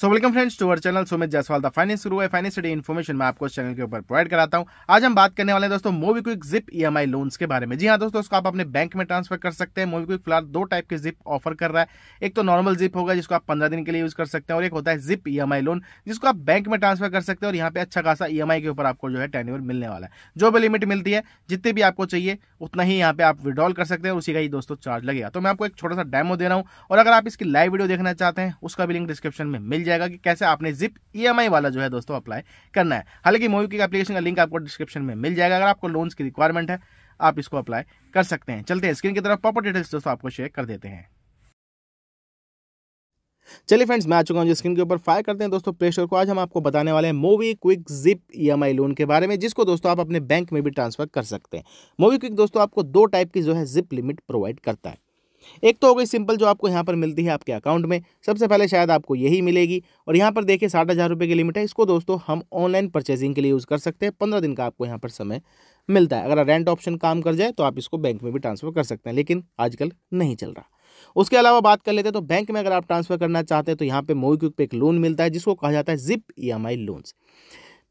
so welcome friends to our channel Sumit Jaswal the finance guru है finance day information मैं आपको इस चैनल के ऊपर प्रोवाइड कराता हूं आज हम बात करने वाले हैं दोस्तों MobiKwik zip EMI loans के बारे में जी हाँ दोस्तों उसको आप अपने बैंक में ट्रांसफर कर सकते हैं मोवी क्विक फिलहाल दो टाइप के जिप ऑफर कर रहा है एक तो नॉर्मल जिप होगा जिसको आप पंद्रह दिन के लिए यूज कर सकते हैं और एक होता है जिप ई लोन जिसको आप बैंक में ट्रांसफर कर सकते हैं और यहाँ पे अच्छा खासा ई e के ऊपर आपको जो है टेन मिलने वाला है जो भी लिमिट मिलती है जितनी भी आपको चाहिए उतना ही यहाँ पे आप विड्रॉल कर सकते हैं उसी का ही दोस्तों चार्ज लगेगा तो मैं आपको एक छोटा सा डेमो दे रहा हूँ और अगर आप इसकी लाइव वीडियो देखना चाहते हैं उसका भी लिंक डिस्क्रिप्शन में मिल मिल जाएगा कि कैसे आपने जिप ई e वाला जो है दोस्तों अप्लाई करना है हालांकि मोयू की एप्लीकेशन का लिंक आपको डिस्क्रिप्शन में मिल जाएगा अगर आपको लोन की रिक्वायरमेंट है आप इसको अप्लाई कर सकते हैं चलते हैं स्क्रीन की तरफ प्रॉपर डिटेल्स दोस्तों आपको शेयर कर देते हैं चलिए फ्रेंड्स मैं आ चुका हूं जो स्क्रीन के ऊपर फायर करते हैं दोस्तों प्ले स्टोर को आज हम आपको बताने वाले हैं MobiKwik zip EMI loan के बारे में जिसको दोस्तों आप अपने बैंक में भी ट्रांसफर कर सकते हैं मोवी क्विक दोस्तों आपको दो टाइप की जो है जिप लिमिट प्रोवाइड करता है एक तो हो गई सिंपल जो आपको यहाँ पर मिलती है आपके अकाउंट में सबसे पहले शायद आपको यही मिलेगी और यहाँ पर देखिए साठ हज़ार रुपये की लिमिट है इसको दोस्तों हम ऑनलाइन परचेजिंग के लिए यूज़ कर सकते हैं पंद्रह दिन का आपको यहाँ पर समय मिलता है अगर रेंट ऑप्शन काम कर जाए तो आप इसको बैंक में भी ट्रांसफ़र कर सकते हैं लेकिन आजकल नहीं चल रहा उसके अलावा बात कर लेते हैं तो बैंक में अगर आप ट्रांसफर करना चाहते हैं तो यहाँ पे मोबी क्विक पे एक लोन मिलता है जिसको कहा जाता है जिप ई एम लोन्स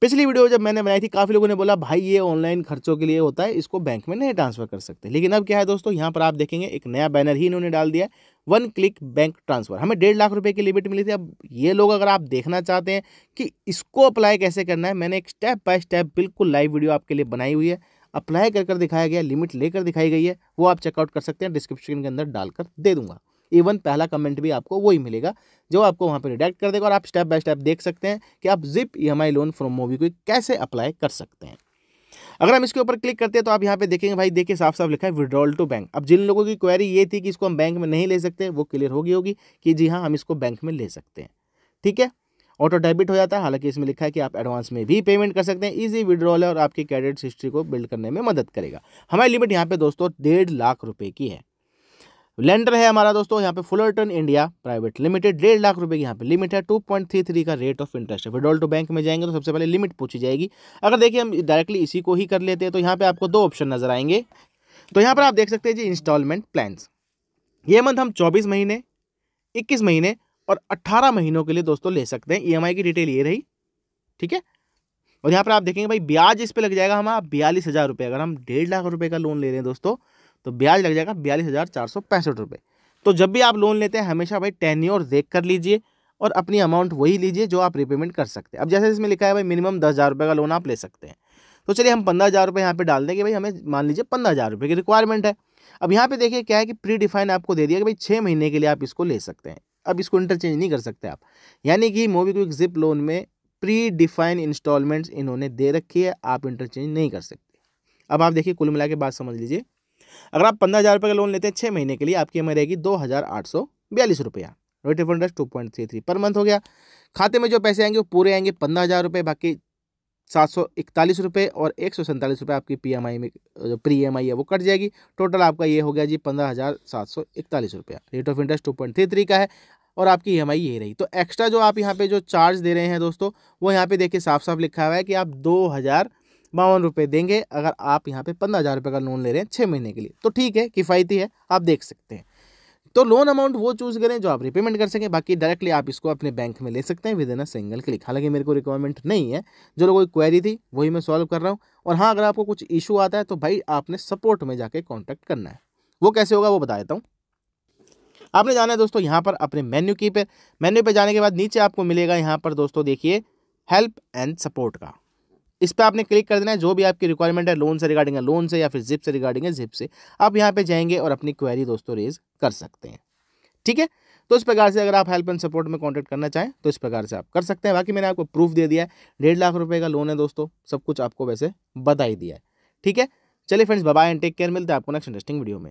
पिछली वीडियो जब मैंने बनाई थी काफ़ी लोगों ने बोला भाई ये ऑनलाइन खर्चों के लिए होता है इसको बैंक में नहीं ट्रांसफ़र कर सकते लेकिन अब क्या है दोस्तों यहाँ पर आप देखेंगे एक नया बैनर ही इन्होंने डाल दिया वन क्लिक बैंक ट्रांसफ़र हमें डेढ़ लाख रुपए की लिमिट मिली थी अब ये लोग अगर आप देखना चाहते हैं कि इसको अप्लाई कैसे करना है मैंने एक स्टेप बाय स्टेप बिल्कुल लाइव वीडियो आपके लिए बनाई हुई है अप्लाई कर कर दिखाया गया लिमिट लेकर दिखाई गई है वो आप चेकआउट कर सकते हैं डिस्क्रिप्शन के अंदर डालकर दे दूंगा इवन पहला कमेंट भी आपको वही मिलेगा जो आपको वहाँ पर रिडेक्ट कर देगा और आप स्टेप बाय स्टेप देख सकते हैं कि आप zip E loan from Mobi को कैसे अप्लाई कर सकते हैं अगर हम इसके ऊपर क्लिक करते हैं तो आप यहाँ पे देखेंगे भाई देखिए साफ साफ लिखा है विड्रॉल टू बैंक अब जिन लोगों की क्वेरी ये थी कि इसको हम बैंक में नहीं ले सकते वो क्लियर होगी होगी कि जी हाँ हम इसको बैंक में ले सकते हैं ठीक है ऑटो डेबिट हो जाता है हालांकि इसमें लिखा है कि आप एडवांस में भी पेमेंट कर सकते हैं ईजी विड्रॉल है और आपकी क्रेडिट हिस्ट्री को बिल्ड करने में मदद करेगा हमारी लिमिट यहाँ पे दोस्तों डेढ़ लाख रुपये की है लेंडर है हमारा दोस्तों यहाँ पे फुलरटन इंडिया प्राइवेट लिमिटेड डेढ़ लाख रुपए की यहाँ पे लिमिट है टू पॉइंट थ्री थ्री का रेट ऑफ इंटरेस्ट है विड्रॉल टू बैंक में जाएंगे तो सबसे पहले लिमिट पूछी जाएगी अगर देखिए हम डायरेक्टली इसी को ही कर लेते हैं तो यहाँ पे आपको दो ऑप्शन नजर आएंगे तो यहाँ पर आप देख सकते हैं जी इंस्टॉलमेंट प्लान ये मंथ हम चौबीस महीने इक्कीस महीने और अट्ठारह महीनों के लिए दोस्तों ले सकते हैं ई e की डिटेल ये रही ठीक है और यहाँ पर आप देखेंगे भाई ब्याज इस पर लग जाएगा हमारा बयालीस हज़ार रुपये अगर हम डेढ़ लाख रुपये का लोन ले रहे हैं दोस्तों तो ब्याज लग जाएगा बयालीस हज़ार चार सौ पैंसठ रुपये तो जब भी आप लोन लेते हैं हमेशा भाई टेन ईयर देख कर लीजिए और अपनी अमाउंट वही लीजिए जो आप रिपेमेंट कर सकते हैं अब जैसे इसमें लिखा है भाई मिनिमम दस हज़ार रुपये का लोन आप ले सकते हैं तो चलिए हम पंद्रह हज़ार रुपये यहाँ पे डाल देंगे भाई हमें मान लीजिए पंद्रह हज़ार रुपये की रिक्वायरमेंट है अब यहाँ पे देखिए क्या है कि प्री डिफाइन आपको दे दिया कि भाई छः महीने के लिए आप इसको ले सकते हैं अब इसको इंटरचेंज नहीं कर सकते आप यानी कि क्विक जिप लोन में प्री डिफाइन इंस्टॉलमेंट्स इन्होंने दे रखी है आप इंटरचेंज नहीं कर सकते अब आप देखिए कुल मिला के बात समझ लीजिए अगर आप पंद्रह हज़ार रुपये का लोन लेते हैं छः महीने के लिए आपकी आई रहेगी दो हज़ार आठ सौ बयालीस रुपया rate of interest two point three three per month हो गया खाते में जो पैसे आएंगे वो पूरे आएंगे पंद्रह हज़ार रुपये बाकी सात सौ इकतालीस रुपये और एक सौ सैंतालीस रुपये आपकी पी एम आई में जो प्री एम आई है वो कट जाएगी टोटल आपका ये हो गया जी पंद्रह हज़ार सात सौ इकतालीस रुपया rate of interest two point three three का है और आपकी ई एम आई यही रही तो एक्स्ट्रा जो आप यहाँ पे जो चार्ज दे रहे हैं दोस्तों वो यहाँ पे देखिए साफ साफ लिखा हुआ है कि आप दो हज़ार बावन रुपये देंगे अगर आप यहाँ पे पंद्रह हज़ार रुपये का लोन ले रहे हैं छः महीने के लिए तो ठीक है किफ़ायती है आप देख सकते हैं तो लोन अमाउंट वो चूज करें जो आप रिपेमेंट कर सकें बाकी डायरेक्टली आप इसको अपने बैंक में ले सकते हैं within a single click हालांकि मेरे को रिक्वायरमेंट नहीं है जो लोगों की क्वेरी थी वही मैं सॉल्व कर रहा हूँ और हाँ अगर आपको कुछ इशू आता है तो भाई आपने सपोर्ट में जाके कॉन्टैक्ट करना है वो कैसे होगा वो बता देता हूँ आपने जाना है दोस्तों यहाँ पर अपने मेन्यू की पे मेन्यू पे जाने के बाद नीचे आपको मिलेगा यहाँ पर दोस्तों देखिए हेल्प एंड सपोर्ट का इस पर आपने क्लिक कर देना है जो भी आपकी रिक्वायरमेंट है लोन से रिगार्डिंग है लोन से या फिर जिप से रिगार्डिंग है जिप से आप यहाँ पे जाएंगे और अपनी क्वेरी दोस्तों रेज कर सकते हैं ठीक है तो इस प्रकार से अगर आप हेल्प एंड सपोर्ट में कॉन्टैक्ट करना चाहें तो इस प्रकार से आप कर सकते हैं बाकी मैंने आपको प्रूफ दे दिया है डेढ़ लाख रुपये का लोन है दोस्तों सब कुछ आपको वैसे बता ही दिया है ठीक है चलिए friends bye and take care मिलते हैं आपको नेक्स्ट इंटरेस्टिंग वीडियो में